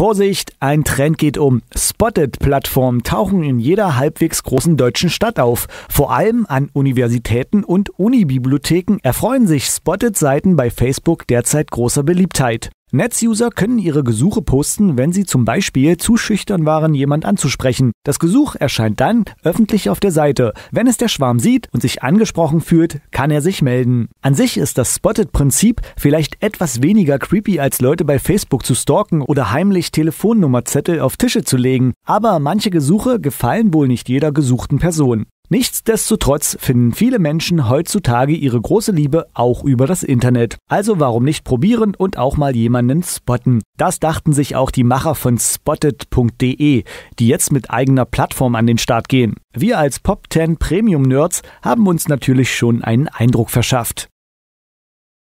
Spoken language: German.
Vorsicht, ein Trend geht um. Spotted-Plattformen tauchen in jeder halbwegs großen deutschen Stadt auf. Vor allem an Universitäten und Unibibliotheken erfreuen sich Spotted-Seiten bei Facebook derzeit großer Beliebtheit. Netzuser können ihre Gesuche posten, wenn sie zum Beispiel zu schüchtern waren, jemand anzusprechen. Das Gesuch erscheint dann öffentlich auf der Seite. Wenn es der Schwarm sieht und sich angesprochen fühlt, kann er sich melden. An sich ist das Spotted-Prinzip vielleicht etwas weniger creepy, als Leute bei Facebook zu stalken oder heimlich Telefonnummerzettel auf Tische zu legen. Aber manche Gesuche gefallen wohl nicht jeder gesuchten Person. Nichtsdestotrotz finden viele Menschen heutzutage ihre große Liebe auch über das Internet. Also warum nicht probieren und auch mal jemanden spotten? Das dachten sich auch die Macher von spotted.de, die jetzt mit eigener Plattform an den Start gehen. Wir als Pop 10 Premium Nerds haben uns natürlich schon einen Eindruck verschafft.